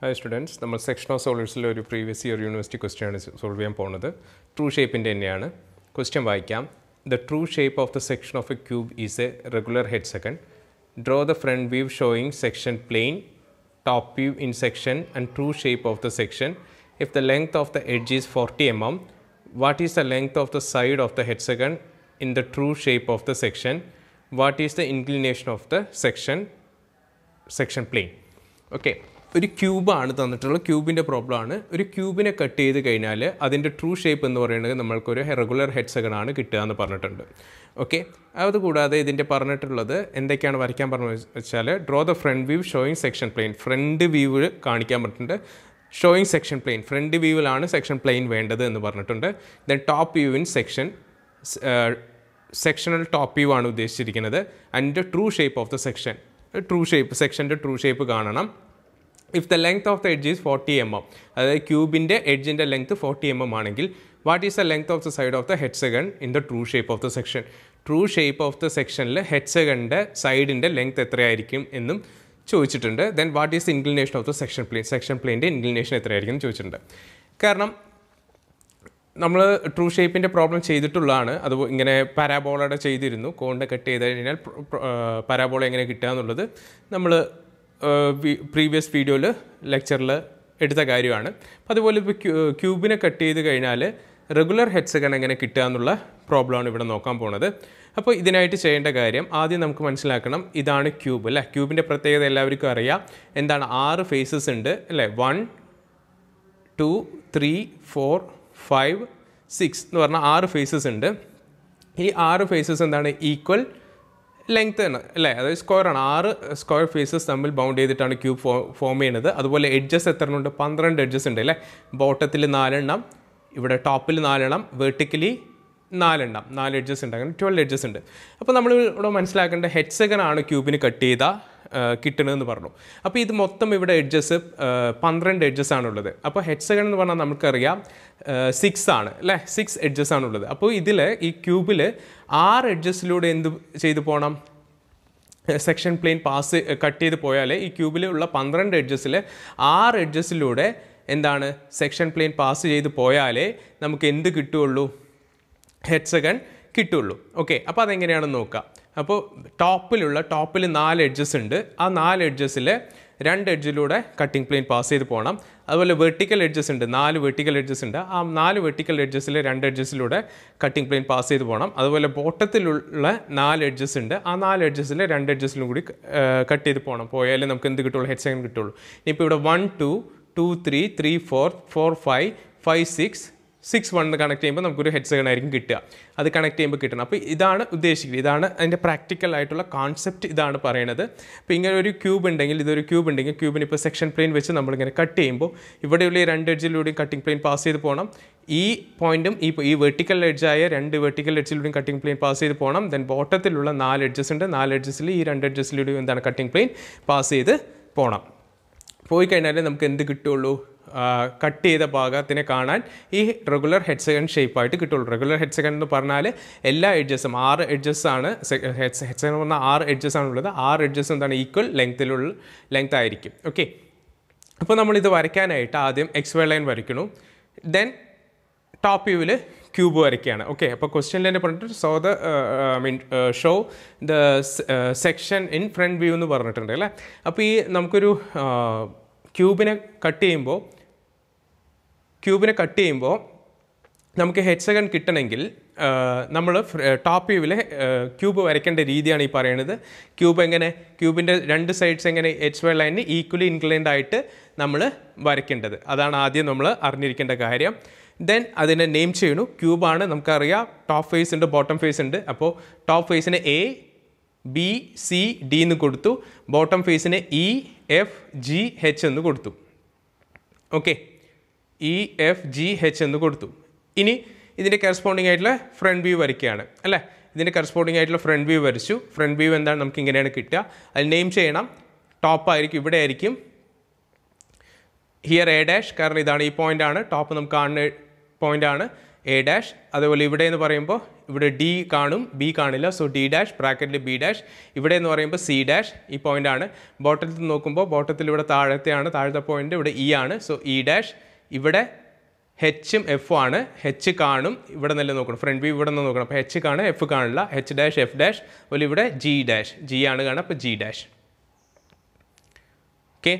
Hi students, The have section of solids in previous year university question. True shape in the Question by The true shape of the section of a cube is a regular hexagon. Draw the front view showing section plane, top view in section and true shape of the section. If the length of the edge is 40 mm, what is the length of the side of the hexagon in the true shape of the section? What is the inclination of the section, section plane? Okay. ഒരു ക്യൂബാണ് തന്നിട്ടുള്ള ക്യൂബിൻ്റെ ആണ് ഒരു ക്യൂബിനെ cut ചെയ്ത് കഴിഞ്ഞാൽ അതിൻ്റെ true shape എന്ന് പറയുന്നത് നമ്മൾക്കൊരു റെഗുലർ ഹെഡ്സഗണാണ് കിട്ടുക എന്ന് പറഞ്ഞിട്ടുണ്ട് ഓക്കെ അതുകൂടാതെ ഇതിൻ്റെ പറഞ്ഞിട്ടുള്ളത് എന്തൊക്കെയാണ് വരയ്ക്കാൻ പറഞ്ഞു വെച്ചാൽ draw the front view showing section plane front view കാണിക്കാൻ പറഞ്ഞിട്ടുണ്ട് ഷോയിങ് സെക്ഷൻ പ്ലെയിൻ ഫ്രണ്ട് വ്യൂവിലാണ് സെക്ഷൻ പ്ലെയിൻ വേണ്ടത് എന്ന് പറഞ്ഞിട്ടുണ്ട് then top view in section sectional top view ആണ് ഉദ്ദേശിച്ചിരിക്കുന്നത് and true shape of the section true shape സെക്ഷൻ്റെ true shape കാണണം if the length of the edge is forty M M അതായത് ക്യൂബിൻ്റെ എഡ്ജിൻ്റെ ലെങ്ത് ഫോർട്ടി എം എം ആണെങ്കിൽ what is the length of the side of the head hexagon in the true shape of the section true shape of the സെക്ഷനിൽ head ഹെഡ്സഗണിൻ്റെ സൈഡിൻ്റെ length എത്രയായിരിക്കും എന്നും ചോദിച്ചിട്ടുണ്ട് then what is the inclination of the section plane section പ്ലെയിൻ്റെ inclination എത്രയായിരിക്കും എന്ന് ചോദിച്ചിട്ടുണ്ട് കാരണം നമ്മൾ ട്രൂ ഷേപ്പിൻ്റെ പ്രോബ്ലം ചെയ്തിട്ടുള്ളതാണ് അത് ഇങ്ങനെ പരാബോളയുടെ ചെയ്തിരുന്നു കോണിനെ കട്ട് ചെയ്ത് കഴിഞ്ഞാൽ പരാബോള എങ്ങനെ കിട്ടുക എന്നുള്ളത് നമ്മൾ പ്രീവിയസ് വീഡിയോയിൽ ലെക്ചറിൽ എടുത്ത കാര്യമാണ് അപ്പോൾ അതുപോലെ ഇപ്പോൾ ക്യൂബിനെ കട്ട് ചെയ്ത് കഴിഞ്ഞാൽ റെഗുലർ ഹെഡ്സകൺ എങ്ങനെ കിട്ടുക എന്നുള്ള പ്രോബ്ലമാണ് ഇവിടെ നോക്കാൻ പോണത് അപ്പോൾ ഇതിനായിട്ട് ചെയ്യേണ്ട കാര്യം ആദ്യം നമുക്ക് മനസ്സിലാക്കണം ഇതാണ് ക്യൂബ് അല്ലേ ക്യൂബിൻ്റെ പ്രത്യേകത എല്ലാവർക്കും അറിയാം എന്താണ് ആറ് ഫേസസ് ഉണ്ട് അല്ലേ one two three four five six എന്ന് പറഞ്ഞാൽ ആറ് ഫേസസ് ഉണ്ട് ഈ ആറ് ഫേസസ് എന്താണ് ഈക്വൽ ലെങ്ത് തന്നെ അല്ലേ അതായത് സ്ക്വയർ ആണ് ആറ് സ്ക്വയർ ഫേസസ് തമ്മിൽ ബൗണ്ട് ചെയ്തിട്ടാണ് ക്യൂബ് ഫോ ഫോം ചെയ്യുന്നത് അതുപോലെ എഡ്ജസ് എത്ര ഉണ്ട് പന്ത്രണ്ട് എഡ്ജസ് ഉണ്ട് അല്ലേ ബോട്ടത്തിൽ നാലെണ്ണം ഇവിടെ ടോപ്പിൽ നാലെണ്ണം വെർട്ടിക്കലി നാലെണ്ണം നാല് എഡ്ജസ് ഉണ്ട് അങ്ങനെ ട്വൽവ് എഡ്ജസ് ഉണ്ട് അപ്പോൾ നമ്മൾ ഇവിടെ മനസ്സിലാക്കേണ്ട ആണ് ക്യൂബിന് കട്ട് ചെയ്ത കിട്ടണമെന്ന് പറഞ്ഞു അപ്പോൾ ഇത് മൊത്തം ഇവിടെ എഡ്ജസ് പന്ത്രണ്ട് എഡ്ജസ് ആണുള്ളത് അപ്പോൾ ഹെഡ്സെഗൺ എന്ന് പറഞ്ഞാൽ നമുക്കറിയാം സിക്സ് ആണ് അല്ലേ സിക്സ് എഡ്ജസ് ആണുള്ളത് അപ്പോൾ ഇതിൽ ഈ ക്യൂബിൽ ആറ് എഡ്ജസിലൂടെ എന്ത് ചെയ്തു പോകണം സെക്ഷൻ പ്ലെയിൻ പാസ് കട്ട് ചെയ്ത് പോയാൽ ഈ ക്യൂബിലുള്ള പന്ത്രണ്ട് എഡ്ജസിൽ ആറ് എഡ്ജസിലൂടെ എന്താണ് സെക്ഷൻ പ്ലെയിൻ പാസ് ചെയ്ത് പോയാലേ നമുക്ക് എന്ത് കിട്ടുകയുള്ളൂ ഹെഡ് സെക്കൻഡ് കിട്ടുള്ളൂ ഓക്കെ അപ്പോൾ അതെങ്ങനെയാണെന്ന് നോക്കാം അപ്പോൾ ടോപ്പിലുള്ള ടോപ്പിൽ നാല് എഡ്ജസ് ഉണ്ട് ആ നാല് എഡ്ജസ്സിൽ രണ്ട് എഡ്ജിലൂടെ കട്ടിംഗ് പ്ലെയിൻ പാസ് ചെയ്ത് പോകണം അതുപോലെ വെർട്ടിക്കൽ എഡ്ജസ് ഉണ്ട് നാല് വെർട്ടിക്കൽ എഡ്ജസ് ഉണ്ട് ആ നാല് വെർട്ടിക്കൽ എഡ്ജസ്സിലെ രണ്ട് എഡ്ജസ്സിലൂടെ കട്ടിംഗ് പ്ലെയിൻ പാസ് ചെയ്ത് പോകണം അതുപോലെ ബോട്ടത്തിലുള്ള നാല് എഡ്ജസ് ഉണ്ട് ആ നാല് എഡ്ജസ്സിലെ രണ്ട് എഡ്ജസ്സിലും കൂടി കട്ട് ചെയ്ത് പോകണം പോയാലേ നമുക്ക് എന്ത് കിട്ടുള്ളൂ ഹെഡ് സെക്കൻഡ് കിട്ടുള്ളൂ ഇപ്പോൾ ഇവിടെ one two two three three four four five five six six one connect ചെയ്യുമ്പോൾ നമുക്കൊരു ഹെഡ് സെക്കൻഡ് ആയിരിക്കും കിട്ടുക അത് കണക്ട് ചെയ്യുമ്പോൾ കിട്ടണം അപ്പോൾ ഇതാണ് ഉദ്ദേശിക്കുന്നത് ഇതാണ് അതിൻ്റെ പ്രാക്ടിക്കൽ ആയിട്ടുള്ള കോൺസെപ്റ്റ് ഇതാണ് പറയുന്നത് അപ്പോൾ ഇങ്ങനെ ഒരു ക്യൂബ് ഉണ്ടെങ്കിൽ ഇതൊരു ക്യൂബ് ഉണ്ടെങ്കിൽ ക്യൂബിന് ഇപ്പോൾ സെക്ഷൻ പ്ലെയിൻ വെച്ച് നമ്മളിങ്ങനെ കട്ട് ചെയ്യുമ്പോൾ ഇവിടെയുള്ള ഈ രണ്ട് എഡ്ജിലൂടെയും കട്ടിംഗ് പ്ലെയിൻ പാസ് ചെയ്ത് പോകണം ഈ പോയിന്റും ഈ ഈ വെർട്ടിക്കൽ എഡ്ജായ രണ്ട് വെർട്ടിക്കൽ എഡ്ജിലൂടെയും കട്ടിംഗ് പ്ലെയിൻ പാസ് ചെയ്ത് പോകണം ദെൻ ബോട്ടത്തിലുള്ള നാല് എഡ്ജസ് ഉണ്ട് നാല് എഡ്ജസിൽ ഈ രണ്ട് എഡ്ജസിലൂടെയും എന്താണ് കട്ടിംഗ് പ്ലെയിൻ പാസ് ചെയ്ത് പോകണം പോയി കഴിഞ്ഞാൽ നമുക്ക് എന്ത് കിട്ടുള്ളൂ കട്ട് ചെയ്ത ഭാഗത്തിനെ കാണാൻ ഈ റെഗുലർ ഹെഡ് സെക്കൻഡ് ഷേപ്പായിട്ട് കിട്ടുള്ളൂ റെഗുലർ ഹെഡ് സെക്കൻഡ് എന്ന് പറഞ്ഞാൽ എല്ലാ എഡ്ജസ്സും ആറ് എഡ്ജസ് ആണ് ഹെഡ് സെക്കൻഡ് എന്ന് പറഞ്ഞാൽ ആറ് എഡ്ജസ് ആണുള്ളത് ആറ് എഡ്ജസ് എന്താണ് ഈക്വൽ ലെങ്ത്തിലുള്ള ലെങ്ത് ആയിരിക്കും ഓക്കെ അപ്പോൾ നമ്മളിത് വരയ്ക്കാനായിട്ട് ആദ്യം എക്സ് വേ ലൈൻ വരയ്ക്കണു ദെൻ ടോപ്പ് വ്യൂവിൽ ക്യൂബ് വരയ്ക്കുകയാണ് ഓക്കെ അപ്പോൾ ക്വസ്റ്റ്യൻ തന്നെ പറഞ്ഞിട്ട് so the mean show the section in front view എന്ന് പറഞ്ഞിട്ടുണ്ട് അല്ലേ അപ്പോൾ ഈ നമുക്കൊരു uh, ക്യൂബിനെ കട്ട് ചെയ്യുമ്പോൾ ക്യൂബിനെ കട്ട് ചെയ്യുമ്പോൾ നമുക്ക് ഹെഡ് സെക്കൻഡ് കിട്ടണമെങ്കിൽ നമ്മൾ ടോപ്പ് വ്യൂവിലെ ക്യൂബ് വരയ്ക്കേണ്ട രീതിയാണ് ഈ പറയുന്നത് ക്യൂബ് എങ്ങനെ ക്യൂബിൻ്റെ രണ്ട് സൈഡ്സ് എങ്ങനെ എച്ച് വൈ ലൈനിന് ഈക്വലി ഇൻക്ലൈൻഡ് ആയിട്ട് നമ്മൾ വരയ്ക്കേണ്ടത് അതാണ് ആദ്യം നമ്മൾ അറിഞ്ഞിരിക്കേണ്ട കാര്യം ദെൻ അതിനെ നെയിം ചെയ്യണു ക്യൂബാണ് നമുക്കറിയാം ടോപ്പ് ഫേസ് ഉണ്ട് ബോട്ടം ഫേസ് ഉണ്ട് അപ്പോൾ ടോപ്പ് ഫേസിന് എ ബി സി ഡി എന്ന് കൊടുത്തു ബോട്ടം ഫേസിന് ഇ എഫ് ജി എച്ച് എന്ന് കൊടുത്തു okay E F G H എന്ന് കൊടുത്തു ഇനി ഇതിൻ്റെ കറസ്പോണ്ടിങ് ആയിട്ടുള്ള ഫ്രണ്ട് വ്യൂ വരയ്ക്കുകയാണ് അല്ലേ ഇതിൻ്റെ കറസ്പോണ്ടിങ് ആയിട്ടുള്ള ഫ്രണ്ട് വ്യൂ വരച്ചു ഫ്രണ്ട് വ്യൂ എന്താണ് നമുക്ക് ഇങ്ങനെയാണ് കിട്ടുക അതിൽ നെയിം ചെയ്യണം ടോപ്പ് ആയിരിക്കും ഇവിടെ ആയിരിക്കും ഹിയർ എ ഡാഷ് കാരണം ഇതാണ് ഈ പോയിൻ്റ് ആണ് ടോപ്പ് നമുക്ക് കാണുന്ന പോയിൻ്റ് ആണ് എ ഡാഷ് അതുപോലെ ഇവിടെ എന്ന് പറയുമ്പോൾ ഇവിടെ ഡി കാണും ബി കാണില്ല സോ ഡി ഡാഷ് ബ്രാക്കറ്റിൽ ബി ഡാഷ് ഇവിടെ എന്ന് പറയുമ്പോൾ സി ഡാഷ് ഈ പോയിൻ്റ് ആണ് ബോട്ടത്തിൽ നോക്കുമ്പോൾ ബോട്ടത്തിൽ ഇവിടെ താഴത്തെയാണ് താഴത്തെ പോയിൻ്റ് ഇവിടെ ഇ e ആണ് സോ ഇ ഡാഷ് ഇവിടെ ഹെച്ചും എഫും ആണ് ഹെച്ച് കാണും ഇവിടെ നിന്നല്ലേ നോക്കണം ഫ്രണ്ട് വ്യൂ ഇവിടെ നിന്ന് നോക്കണം അപ്പോൾ ഹെച്ച് കാണും എഫ് കാണില്ല ഹെച്ച് ഡാഷ് എഫ് ഡാഷ് അതുപോലെ ഇവിടെ ജി ഡാഷ് ജി ആണ് കാണുക അപ്പോൾ ജി ഡാഷ് ഓക്കെ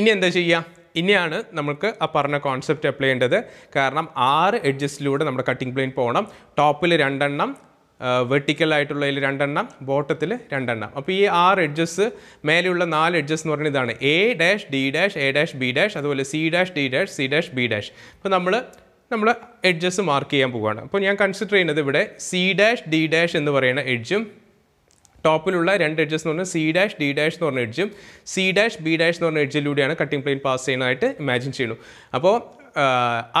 ഇനി എന്താ ചെയ്യുക ഇനിയാണ് നമുക്ക് ആ പറഞ്ഞ കോൺസെപ്റ്റ് അപ്ലൈ ചെയ്യേണ്ടത് കാരണം ആറ് എഡ്ജസ്റ്റിലൂടെ നമ്മുടെ കട്ടിംഗ് പ്ലെയിൻ പോകണം ടോപ്പിൽ രണ്ടെണ്ണം വെർട്ടിക്കൽ ആയിട്ടുള്ളതിൽ രണ്ടെണ്ണം ബോട്ടത്തിൽ രണ്ടെണ്ണം അപ്പോൾ ഈ ആറ് എഡ്ജസ് മേലെയുള്ള നാല് എഡ്ജസ് എന്ന് പറയുന്നത് ഇതാണ് A dash D dash A dash B dash അതുപോലെ C dash D dash C dash B dash അപ്പോൾ നമ്മൾ നമ്മൾ എഡ്ജസ് മാർക്ക് ചെയ്യാൻ പോവുകയാണ് അപ്പോൾ ഞാൻ കൺസിഡർ ചെയ്യുന്നത് ഇവിടെ സി ഡാഷ് ഡി ഡാഷ് എന്ന് പറയുന്ന എഡ്ജും ടോപ്പിലുള്ള രണ്ട് എഡ്ജസ് എന്ന് പറഞ്ഞാൽ സി ഡാഷ് ഡി ഡാഷ് എന്ന് പറഞ്ഞ എഡ്ജും സി ഡാഷ് ബി ഡാഷ് എന്ന് പറഞ്ഞ എഡ്ജിലൂടെയാണ് കട്ടിംഗ് പ്ലെയിൻ പാസ് ചെയ്യുന്നതായിട്ട് ഇമാജിൻ ചെയ്യുന്നു അപ്പോൾ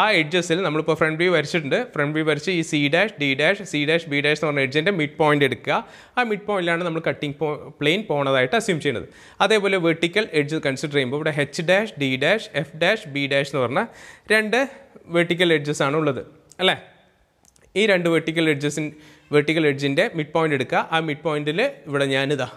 ആ എഡ്ജസിൽ നമ്മളിപ്പോൾ ഫ്രണ്ട് വ്യൂ വരച്ചിട്ടുണ്ട് ഫ്രണ്ട് വ്യൂ വരച്ച് ഈ C dash D dash C dash B dash എന്ന് പറഞ്ഞ എഡ്ജിൻ്റെ മിഡ് പോയിൻ്റ് എടുക്കുക ആ മിഡ് പോയിന്റിലാണ് നമ്മൾ കട്ടിംഗ് പോ പ്ലെയിൻ പോണതായിട്ട് അസ്യൂം ചെയ്യുന്നത് അതേപോലെ വെർട്ടിക്കൽ എഡ്ജ് കൺസിഡർ ചെയ്യുമ്പോൾ ഇവിടെ H dash D dash F dash B dash എന്ന് പറഞ്ഞ രണ്ട് വെർട്ടിക്കൽ എഡ്ജസ് ആണ് ഉള്ളത് അല്ലേ ഈ രണ്ട് വെർട്ടിക്കൽ എഡ്ജസിൻ വെർട്ടിക്കൽ എഡ്ജിൻ്റെ മിഡ് പോയിൻ്റ് എടുക്കുക ആ മിഡ് പോയിൻറ്റിൽ ഇവിടെ ഞാനിതാ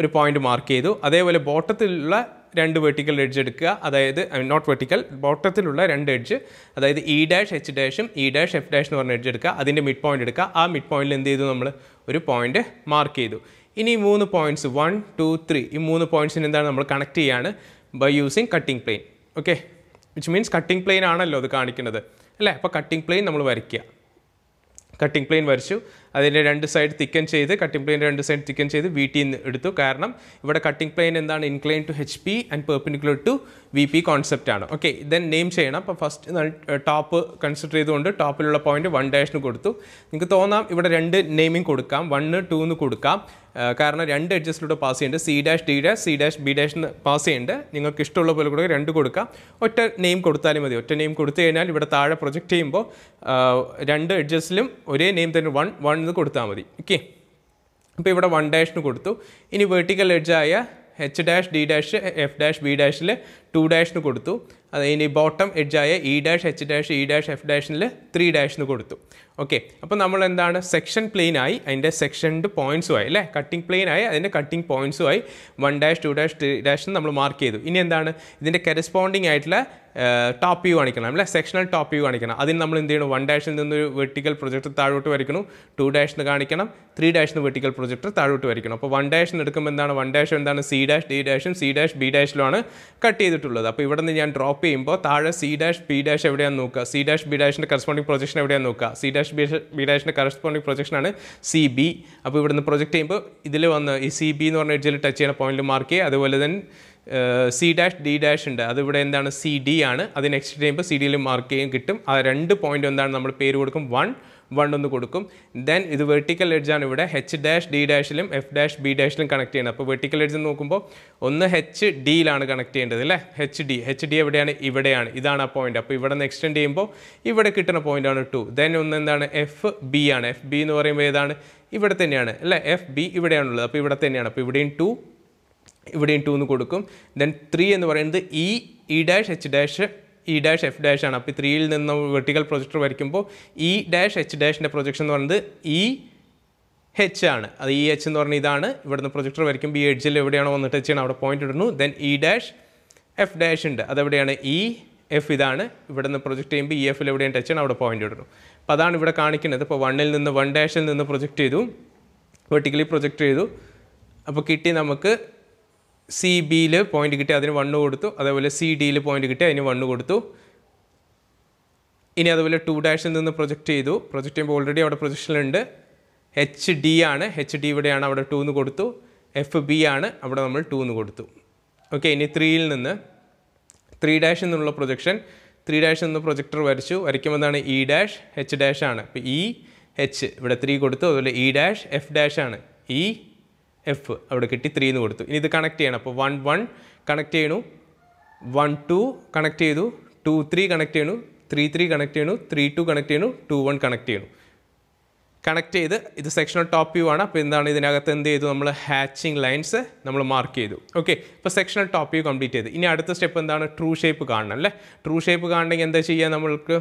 ഒരു പോയിൻ്റ് മാർക്ക് ചെയ്തു അതേപോലെ ബോട്ടത്തിലുള്ള രണ്ട് വെർട്ടിക്കൽ എഡ്ജ് എടുക്കുക അതായത് നോട്ട് വെർട്ടിക്കൽ ബോട്ടത്തിലുള്ള രണ്ട് എഡ്ജ് അതായത് ഇ ഡാഷ് എച്ച് ഡാഷും ഇ ഡാഷ് എഫ് ഡാഷ് എന്ന് പറഞ്ഞ എഡ്ജ് എടുക്കുക അതിൻ്റെ മിഡ് പോയിൻ്റ് എടുക്കുക ആ മിഡ് പോയിൻറ്റിൽ എന്ത് ചെയ്തു നമ്മൾ ഒരു പോയിൻ്റ് മാർക്ക് ചെയ്തു ഇനി ഈ മൂന്ന് പോയിൻറ്റ്സ് വൺ ടു ത്രീ ഈ മൂന്ന് പോയിൻറ്റ്സിന് എന്താണ് നമ്മൾ കണക്ട് ചെയ്യാണ് by using cutting plane okay which means cutting plane ആണല്ലോ അത് കാണിക്കുന്നത് അല്ലേ അപ്പോൾ കട്ടിംഗ് പ്ലെയിൻ നമ്മൾ വരയ്ക്കുക കട്ടിംഗ് പ്ലെയിൻ വരച്ചു അതിൻ്റെ രണ്ട് സൈഡ് തിക്കൻ ചെയ്ത് കട്ടിംഗ് പ്ലെയിൻ്റെ രണ്ട് സൈഡ് തിക്കൻ ചെയ്ത് വി ടി എടുത്തു കാരണം ഇവിടെ കട്ടിംഗ് പ്ലെയിൻ എന്താണ് incline to H P and perpendicular to V P concept ആണ് ഓക്കെ ദെൻ നെയിം ചെയ്യണം അപ്പോൾ ഫസ്റ്റ് ടോപ്പ് കൺസിഡർ ചെയ്തുകൊണ്ട് ടോപ്പിലുള്ള പോയിന്റ് വൺ ഡാഷിന് കൊടുത്തു നിങ്ങൾക്ക് തോന്നാം ഇവിടെ രണ്ട് നെയിമിംഗ് കൊടുക്കാം വണ്ണ് ടു എന്ന് കൊടുക്കാം കാരണം രണ്ട് എഡ്ജസ്റ്റിലൂടെ പാസ് ചെയ്യേണ്ടത് C dash D dash C dash B dash എന്ന് പാസ് ചെയ്യേണ്ടത് നിങ്ങൾക്ക് ഇഷ്ടമുള്ള പോലെ കൂടെ രണ്ട് കൊടുക്കാം ഒറ്റ നെയിം കൊടുത്താലും മതി ഒറ്റ നെയിം കൊടുത്തു കഴിഞ്ഞാൽ ഇവിടെ താഴെ പ്രൊജക്റ്റ് ചെയ്യുമ്പോൾ രണ്ട് എഡ്ജസ്റ്റിലും ഒരേ നെയിം തന്നെ വൺ വൺ കാണുന്നത് കൊടുത്താൽ മതി ഓക്കെ അപ്പോൾ ഇവിടെ വൺ ഡാഷിന് കൊടുത്തു ഇനി വെർട്ടിക്കൽ എഡ്ജായ H dash D dash F dash B ഡാഷിൽ ടു ഡാഷിന് കൊടുത്തു അത് ഇനി ബോട്ടം എഡ്ജായ E dash H dash E dash F ഡാഷിൽ ത്രീ ഡാഷിന് കൊടുത്തു ഓക്കെ അപ്പോൾ നമ്മൾ എന്താണ് സെക്ഷൻ പ്ലെയിനായി അതിൻ്റെ സെക്ഷൻഡ് പോയിൻറ്സുമായി അല്ലേ കട്ടിംഗ് പ്ലെയിനായി അതിൻ്റെ കട്ടിംഗ് പോയിൻറ്സുമായി one dash two dash three dash നമ്മൾ മാർക്ക് ചെയ്തു ഇനി എന്താണ് ഇതിൻ്റെ കറസ്പോണ്ടിങ് ആയിട്ടുള്ള ടോപ്പ് വ്യൂ കാണിക്കണം അല്ലെ സെക്ഷണൽ ടോപ്പ് വ്യൂ കാണിക്കണം അതിന് നമ്മൾ എന്ത് ചെയ്യണം വൺ ഡാഷിൽ നിന്നൊരു വെർട്ടിക്കൽ പ്രൊജക്ട് താഴോട്ട് വരയ്ക്കണം ടു ഡാഷിന് കാണിക്കണം ത്രീ ഡാഷിന് വെർട്ടിക്കൽ പ്രൊജക്ട് താഴോട്ട് വരയ്ക്കണം അപ്പോൾ വൺ ഡാഷിന് എടുക്കുമ്പോൾ എന്താണ് വൺ ഡാഷ് എന്താണ് സി ഡാഷ് ഡി ഡാഷും സി ഡാഷ് ബി ഡാഷിലുമാണ് കട്ട് ചെയ്തിട്ടുള്ളത് അപ്പോൾ ഇവിടെ നിന്ന് ഞാൻ ഡ്രോപ്പ് കോപ്പി ചെയ്യുമ്പോൾ താഴെ സി ഡാഷ് ബി ഡാഷ് എവിടെയാണ് നോക്കുക സി ഡാഷ് ബി ഡാഷിൻ്റെ കറസ്പോണ്ടിങ് പ്രൊജക്ഷൻ എവിടെയാണ് നോക്കുക സി ഡാഷ് ബി ബി ഡാഷിൻ്റെ കറസ്പോണ്ടിങ് പ്രൊജക്ഷനാണ് സി ബി അപ്പോൾ ഇവിടുന്ന് പ്രൊജക്റ്റ് ചെയ്യുമ്പോൾ ഇതിൽ വന്ന് ഈ സി ബി എന്ന് പറഞ്ഞ എഡ്ജിൽ ടച്ച് ചെയ്യുന്ന പോയിന്റിൽ മാർക്ക് ചെയ്യുക അതുപോലെ തന്നെ സി ഡാഷ് ഡി ഡാഷ് ഉണ്ട് അതിവിടെ എന്താണ് സി ഡി ആണ് അത് നെക്സ്റ്റ് ചെയ്യുമ്പോൾ സി ഡിയിൽ മാർക്ക് ചെയ്യും കിട്ടും ആ രണ്ട് പോയിന്റ് എന്താണ് നമ്മൾ പേര് കൊടുക്കും വൺ വൺ ഒന്ന് കൊടുക്കും ദെൻ ഇത് വെർട്ടിക്കൽ എഡ്ജാണ് ഇവിടെ ഹെച്ച് ഡാഷ് ഡി ഡാഷിലും എഫ് ഡാഷ് ബി ഡാഷിലും കണക്ട് ചെയ്യണം അപ്പോൾ വെർട്ടിക്കൽ എഡ്ജ് നോക്കുമ്പോൾ ഒന്ന് ഹെച്ച് ഡിയിലാണ് കണക്ട് ചെയ്യേണ്ടത് അല്ലേ ഹെച്ച് ഡി ഹെച്ച് ഡി എവിടെയാണ് ഇവിടെയാണ് ഇതാണ് ആ പോയിന്റ് അപ്പോൾ ഇവിടെ നിന്ന് എക്സ്റ്റെൻഡ് ചെയ്യുമ്പോൾ ഇവിടെ കിട്ടുന്ന പോയിന്റാണ് ടു ദെൻ ഒന്ന് എന്താണ് എഫ് ബി ആണ് എഫ് ബി എന്ന് പറയുമ്പോൾ ഏതാണ് ഇവിടെ തന്നെയാണ് അല്ലേ എഫ് ബി ഇവിടെയാണുള്ളത് അപ്പോൾ ഇവിടെ തന്നെയാണ് അപ്പോൾ ഇവിടെയും ടു ഇവിടെയും ടു എന്ന് കൊടുക്കും ദെൻ ത്രീ എന്ന് പറയുന്നത് E E dash H dash E dash F dash ആണ് അപ്പോൾ ത്രീയിൽ നിന്ന് വെർട്ടിക്കൽ പ്രൊജക്ടർ വരയ്ക്കുമ്പോൾ ഇ ഡാഷ് എച്ച് ഡാഷിൻ്റെ പ്രൊജക്ഷൻ എന്ന് പറയുന്നത് ഇ e ഹെച്ച് ആണ് അത് ഇ e എച്ച് എന്ന് പറഞ്ഞാൽ ഇതാണ് ഇവിടുന്ന് പ്രൊജക്ടർ വരയ്ക്കുമ്പോൾ ഈ എഡ്ജിൽ എവിടെയാണോ വന്നിട്ട് എച്ച് ആണ് അവിടെ പോയിന്റ് ഇടുന്നു then E dash F dash ഉണ്ട് അതെവിടെയാണ് ഇ e എഫ് ഇതാണ് ഇവിടെ നിന്ന് പ്രൊജക്റ്റ് ചെയ്യുമ്പോൾ ഇ എഫിൽ എവിടെയാണ് ടച്ച് ആണ് അവിടെ പോയിന്റ് ഇടുന്നു അപ്പോൾ അതാണ് ഇവിടെ കാണിക്കുന്നത് ഇപ്പോൾ വണ്ണിൽ നിന്ന് വൺ ഡാഷിൽ നിന്ന് പ്രൊജക്റ്റ് ചെയ്തു വെർട്ടിക്കലി പ്രൊജക്റ്റ് ചെയ്തു അപ്പോൾ കിട്ടി നമുക്ക് സി ബിയിൽ പോയിന്റ് കിട്ടി അതിന് വണ്ണ് കൊടുത്തു അതേപോലെ സി ഡിയിൽ പോയിന്റ് കിട്ടി അതിന് വണ്ണ് കൊടുത്തു ഇനി അതുപോലെ ടു ഡാഷിൽ നിന്ന് പ്രൊജക്റ്റ് ചെയ്തു പ്രൊജക്റ്റ് ചെയ്യുമ്പോൾ ഓൾറെഡി അവിടെ പ്രൊജക്ഷനിലുണ്ട് എച്ച് ഡി ആണ് എച്ച് ഡി ഇവിടെയാണ് അവിടെ ടു എന്ന് കൊടുത്തു എഫ് ബി ആണ് അവിടെ നമ്മൾ ടു എന്ന് കൊടുത്തു ഓക്കെ ഇനി ത്രീയിൽ നിന്ന് ത്രീ ഡാഷ് എന്നുള്ള പ്രൊജക്ഷൻ ത്രീ ഡാഷ് നിന്ന് പ്രൊജക്ടർ വരച്ചു വരയ്ക്കുമ്പോൾ എന്താണ് E e dash H dash ആണ് ഇ എച്ച് e, ഇവിടെ ത്രീ കൊടുത്തു അതുപോലെ ഇ ഡാഷ് എഫ് ഡാഷ് ആണ് ഇ e, എഫ് അവിടെ കിട്ടി ത്രീ എന്ന് കൊടുത്തു ഇനി ഇത് കണക്ട് ചെയ്യണം അപ്പോൾ വൺ വൺ കണക്ട് ചെയ്യണു വൺ ടു കണക്ട് ചെയ്തു ടു ത്രീ കണക്ട് ചെയ്യണു ത്രീ ത്രീ കണക്ട് ചെയ്യണു ത്രീ ടു കണക്ട് ചെയ്യണു ടു വൺ കണക്ട് ചെയ്യണു കണക്ട് ചെയ്ത് ഇത് സെക്ഷണൽ ടോപ്പ് വ്യൂ ആണ് അപ്പോൾ എന്താണ് ഇതിനകത്ത് എന്ത് ചെയ്തു നമ്മൾ ഹാച്ചിങ് ലൈൻസ് നമ്മൾ മാർക്ക് ചെയ്തു ഓക്കെ അപ്പോൾ സെക്ഷണൽ ടോപ്പ് വ്യൂ കംപ്ലീറ്റ് ചെയ്ത് ഇനി അടുത്ത സ്റ്റെപ്പ് എന്താണ് ട്രൂ ഷേപ്പ് കാണണം അല്ലേ ട്രൂ ഷേപ്പ് കാണണമെങ്കിൽ എന്താ ചെയ്യുക നമ്മൾക്ക്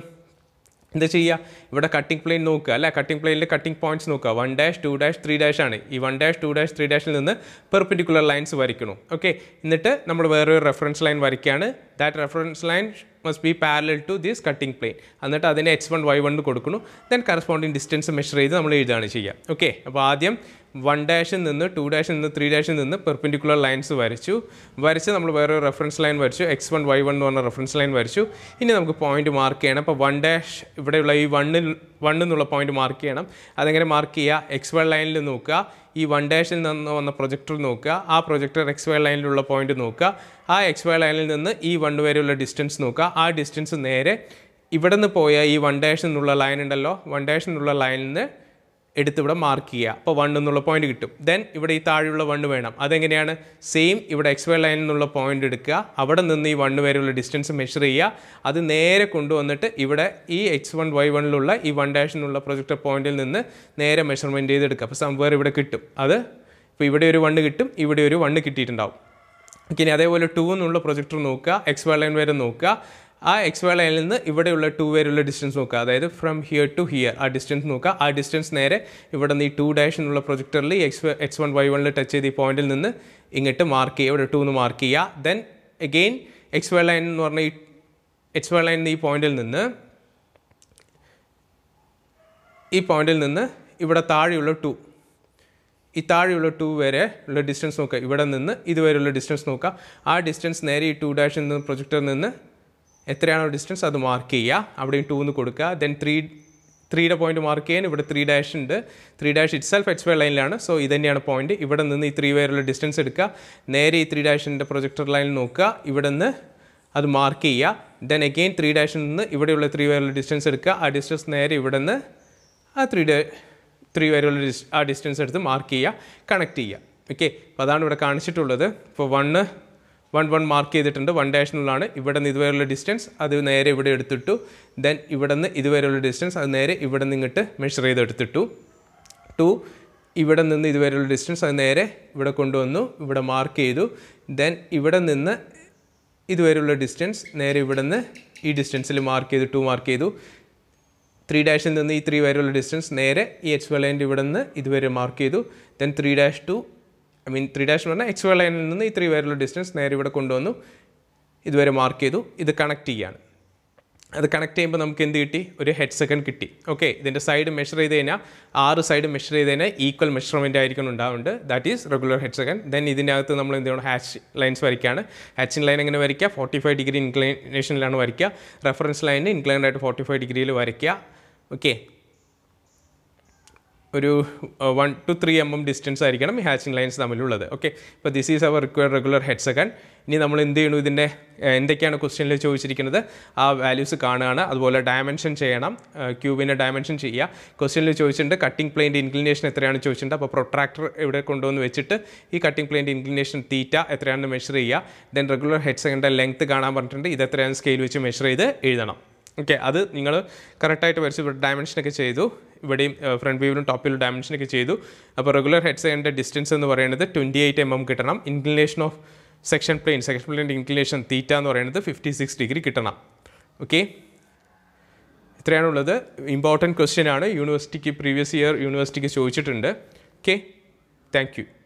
എന്താ ചെയ്യുക ഇവിടെ കട്ടിംഗ് പ്ലെയിൻ നോക്കുക അല്ലെ കട്ടിംഗ് പ്ലെയിനിൽ കട്ടിംഗ് പോയിന്റ്സ് നോക്കുക one dash two dash three dash ആണ് ഈ one dash two dash three ഡാഷിൽ നിന്ന് പെർപെൻഡിക്കുലർ ലൈൻസ് വരയ്ക്കണം ഓക്കെ എന്നിട്ട് നമ്മൾ വേറൊരു റെഫറൻസ് ലൈൻ വരയ്ക്കുകയാണ് that reference line must be parallel to these cutting plane എന്നിട്ട് അതിനെ എച്ച് വൺ വൈ വൺ കൊടുക്കുന്നു ദെൻ കറസ്പോണ്ടിങ് ഡിസ്റ്റൻസ് മെഷർ ചെയ്ത് നമ്മൾ എഴുതാണ് ചെയ്യുക ഓക്കെ അപ്പോൾ ആദ്യം വൺ ഡാഷിൽ നിന്ന് ടു ഡാഷിൽ നിന്ന് ത്രീ ഡാഷിൽ നിന്ന് പെർപെൻഡിക്കുലർ ലൈൻസ് വരച്ചു വരച്ച് നമ്മൾ വേറൊരു റെഫറൻസ് ലൈൻ വരച്ചു എക്സ് വൺ വൈ വൺ എന്ന് പറഞ്ഞ റെഫറൻസ് ലൈൻ വരച്ചു ഇനി നമുക്ക് പോയിന്റ് മാർക്ക് ചെയ്യണം അപ്പോൾ വൺ ഡാഷ് ഇവിടെയുള്ള ഈ വണ്ണിൽ വണ്ണെന്നുള്ള പോയിന്റ് മാർക്ക് ചെയ്യണം അതെങ്ങനെ മാർക്ക് ചെയ്യുക എക്സ് വൺ ലൈനിൽ നോക്കുക ഈ വൺ ഡാഷിൽ നിന്ന് വന്ന പ്രൊജക്ടർ നോക്കുക ആ പ്രൊജക്ടർ എക്സ് വൈ ലൈനിലുള്ള പോയിന്റ് നോക്കുക ആ എക്സ് വൈ ലൈനിൽ നിന്ന് ഈ വൺ വരെയുള്ള ഡിസ്റ്റൻസ് നോക്കുക ആ ഡിസ്റ്റൻസ് നേരെ ഇവിടെ നിന്ന് പോയ ഈ വൺ ഡാഷിൽ നിന്നുള്ള ലൈൻ ഉണ്ടല്ലോ വൺ ഡാഷിൽ നിന്നുള്ള ലൈനിൽ നിന്ന് എടുത്ത് മാർക്ക് ചെയ്യുക അപ്പോൾ വൺ എന്നുള്ള പോയിന്റ് കിട്ടും ദെൻ ഇവിടെ ഈ താഴെയുള്ള വണ്ണ് വേണം അതെങ്ങനെയാണ് സെയിം ഇവിടെ എക്സ് വൈ ലൈനിൽ നിന്നുള്ള പോയിന്റ് എടുക്കുക അവിടെ നിന്ന് ഈ വണ്ണ് വരെയുള്ള ഡിസ്റ്റൻസ് മെഷർ ചെയ്യുക അത് നേരെ കൊണ്ടുവന്നിട്ട് ഇവിടെ ഈ എക്സ് വൺ വൈ വണ്ണിലുള്ള ഈ വൺ ഡാഷിനുള്ള പ്രൊജക്ടർ പോയിന്റിൽ നിന്ന് നേരെ മെഷർമെൻറ്റ് ചെയ്തെടുക്കുക അപ്പോൾ സംഭവം ഇവിടെ കിട്ടും അത് ഇപ്പോൾ ഇവിടെ ഒരു വണ്ണ് കിട്ടും ഇവിടെ ഒരു വണ്ണ് കിട്ടിയിട്ടുണ്ടാവും ഇനി അതേപോലെ ടു എന്നുള്ള പ്രൊജക്ടർ നോക്കുക എക്സ് വൈ ലൈൻ വരെ നോക്കുക ആ എക്സ് വൈ ലൈനിൽ നിന്ന് ഇവിടെയുള്ള ടു വേരുള്ള ഡിസ്റ്റൻസ് നോക്കുക അതായത് ഫ്രം ഹിയർ ടു ഹിയർ ആ ഡിസ്റ്റൻസ് നോക്കുക ആ ഡിസ്റ്റൻസ് നേരെ ഇവിടെ നിന്ന് ഈ ടു ഡാഷ് എന്നുള്ള പ്രൊജക്ടറിൽ എക്സ് എക്സ് വൺ വൈ വണ്ണിൽ ടച്ച് ചെയ്ത് ഈ പോയിന്റിൽ നിന്ന് ഇങ്ങോട്ട് മാർക്ക് ചെയ്യുക ഇവിടെ ടു എന്ന് മാർക്ക് ചെയ്യുക then again X Y line എന്ന് പറഞ്ഞ ഈ എക്സ് വൈ ലൈൻ ഈ പോയിന്റിൽ നിന്ന് ഈ പോയിന്റിൽ നിന്ന് ഇവിടെ താഴെയുള്ള ടു ഈ താഴെയുള്ള ടു വരെ ഉള്ള ഡിസ്റ്റൻസ് നോക്കുക ഇവിടെ നിന്ന് ഇതുവരെയുള്ള ഡിസ്റ്റൻസ് നോക്കുക ആ ഡിസ്റ്റൻസ് നേരെ ഈ ടു ഡാഷിൽ നിന്ന് പ്രൊജക്ടറിൽ നിന്ന് എത്രയാണോ ഡിസ്റ്റൻസ് അത് മാർക്ക് ചെയ്യുക അവിടെയും ടു എന്ന് കൊടുക്കുക ദെൻ ത്രീ ത്രീയുടെ പോയിന്റ് മാർക്ക് ചെയ്യാൻ ഇവിടെ ത്രീ ഡാഷ് ഉണ്ട് three dash itself X Y ലൈനിലാണ് സോ ഇത് തന്നെയാണ് പോയിന്റ് ഇവിടെ നിന്ന് ഈ ത്രീ വയറുള്ള ഡിസ്റ്റൻസ് എടുക്കുക നേരെ ഈ ത്രീ ഡാഷിൻ്റെ പ്രൊജക്ടർ ലൈൻ നോക്കുക ഇവിടെ നിന്ന് അത് മാർക്ക് ചെയ്യുക ദെൻ അഗെയിൻ ത്രീ ഡാഷിൽ നിന്ന് ഇവിടെയുള്ള ത്രീ വയറുള്ള ഡിസ്റ്റൻസ് എടുക്കുക ആ ഡിസ്റ്റൻസ് നേരെ ഇവിടെ നിന്ന് ആ ത്രീ ഡേ ത്രീ ഡിസ് ആ ഡിസ്റ്റൻസ് എടുത്ത് മാർക്ക് ചെയ്യുക കണക്ട് ചെയ്യുക ഓക്കെ അപ്പോൾ അതാണ് ഇവിടെ കാണിച്ചിട്ടുള്ളത് ഇപ്പോൾ വണ്ണ് വൺ വൺ മാർക്ക് ചെയ്തിട്ടുണ്ട് വൺ ഡാഷിനുള്ളതാണ് ഇവിടെ നിന്ന് ഇതുവരെയുള്ള ഡിസ്റ്റൻസ് അത് നേരെ ഇവിടെ എടുത്തിട്ടു ദെൻ ഇവിടെ നിന്ന് ഇതുവരെയുള്ള ഡിസ്റ്റൻസ് അത് നേരെ ഇവിടെ നിന്ന് ഇങ്ങോട്ട് മെഷർ ചെയ്ത് എടുത്തിട്ടു ടു ഇവിടെ നിന്ന് ഇതുവരെയുള്ള ഡിസ്റ്റൻസ് അത് നേരെ ഇവിടെ കൊണ്ടുവന്നു ഇവിടെ മാർക്ക് ചെയ്തു ദെൻ ഇവിടെ നിന്ന് ഇതുവരെയുള്ള ഡിസ്റ്റൻസ് നേരെ ഇവിടെ നിന്ന് ഈ ഡിസ്റ്റൻസിൽ മാർക്ക് ചെയ്തു ടു മാർക്ക് ചെയ്തു ത്രീ ഡാഷിൽ നിന്ന് ഈ ത്രീ വരെയുള്ള ഡിസ്റ്റൻസ് നേരെ ഈ എച്ച് വലയൻ്റെ ഇവിടെ നിന്ന് ഇതുവരെ മാർക്ക് ചെയ്തു then three dash two I mean three dash എന്ന് പറഞ്ഞാൽ എക്സ് വൈ ലൈനിൽ നിന്ന് ഇത്രയും വരെയുള്ള ഡിസ്റ്റൻസ് നേരെ ഇവിടെ കൊണ്ടുവന്നു ഇതുവരെ മാർക്ക് ചെയ്തു ഇത് കണക്ട് ചെയ്യാണ് അത് കണക്ട് ചെയ്യുമ്പോൾ നമുക്ക് എന്ത് കിട്ടി ഒരു ഹെഡ് സെക്കൻഡ് കിട്ടി ഓക്കെ ഇതിൻ്റെ സൈഡ് മെഷർ ചെയ്ത് കഴിഞ്ഞാൽ ആറ് സൈഡ് മെഷർ ചെയ്ത് കഴിഞ്ഞാൽ ഈക്വൽ മെഷർമെൻ്റ് ആയിരിക്കും ഉണ്ടാവുന്നത് that is regular hexagon then ഇതിൻ്റെ അകത്ത് നമ്മൾ എന്ത് ചെയ്യണം ഹാച്ച് ലൈൻസ് വരയ്ക്കുകയാണ് ഹാച്ചിങ് ലൈൻ എങ്ങനെ വരയ്ക്കുക ഫോർട്ടി ഫൈവ് ഡിഗ്രി ഇൻക്ലൈനേഷനിലാണ് വരയ്ക്കുക റെഫറൻസ് ലൈനിന് ഇൻക്ലൈൻഡ് ആയിട്ട് ഫോർട്ടി ഫൈവ് ഡിഗ്രിയിൽ വരയ്ക്കുക ഓക്കെ ഒരു one two three M M distance ആയിരിക്കണം ഈ ഹാച്ചിങ് ലൈൻസ് തമ്മിലുള്ളത് ഓക്കെ ഇപ്പോൾ this is our require regular hexagon ഇനി നമ്മൾ എന്ത് ചെയ്യണം ഇതിൻ്റെ എന്തൊക്കെയാണ് ക്വസ്റ്റ്യനിൽ ചോദിച്ചിരിക്കുന്നത് ആ വാല്യൂസ് കാണുകയാണ് അതുപോലെ ഡയമെൻഷൻ ചെയ്യണം ക്യൂബിൻ്റെ ഡയമെൻഷൻ ചെയ്യുക ക്വസ്റ്റ്യനിൽ ചോദിച്ചിട്ടുണ്ട് കട്ടിംഗ് പ്ലെയിൻ്റെ ഇൻക്ലിനേഷൻ എത്രയാണ് ചോദിച്ചിട്ടുണ്ട് അപ്പോൾ പ്രൊട്രാക്ടർ ഇവിടെ കൊണ്ടുവന്ന് വെച്ചിട്ട് ഈ കട്ടിംഗ് പ്ലെയിൻ്റെ ഇൻക്ലിനേഷൻ തീറ്റ എത്രയാണെന്ന് മെഷർ ചെയ്യുക then regular hexagon length കാണാൻ പറഞ്ഞിട്ടുണ്ട് ഇത് എത്രയാണ് സ്കെയിൽ വെച്ച് മെഷർ ചെയ്ത് എഴുതണം ഓക്കെ അത് നിങ്ങൾ കറക്റ്റായിട്ട് വരച്ച് ഡയമെൻഷനൊക്കെ ചെയ്തു ഇവിടെയും ഫ്രണ്ട് വ്യൂവിലും ടോപ്പിലും ഡയമെൻഷനൊക്കെ ചെയ്തു അപ്പോൾ റെഗുലർ ഹെഡ് സെയിൻ്റെ ഡിസ്റ്റൻസ് എന്ന് പറയുന്നത് ട്വൻറ്റി എയ്റ്റ് എം എം കിട്ടണം inclination of section plane section പ്ലെയിൻ്റെ ഇൻക്ലിനേഷൻ തീറ്റ എന്ന് പറയുന്നത് ഫിഫ്റ്റി സിക്സ് ഡിഗ്രി കിട്ടണം ഓക്കെ ഇത്രയാണുള്ളത് ഇമ്പോർട്ടൻറ്റ് ക്വസ്റ്റ്യൻ ആണ് യൂണിവേഴ്സിറ്റിക്ക് പ്രീവിയസ് ഇയർ യൂണിവേഴ്സിറ്റിക്ക് ചോദിച്ചിട്ടുണ്ട് ഓക്കെ താങ്ക്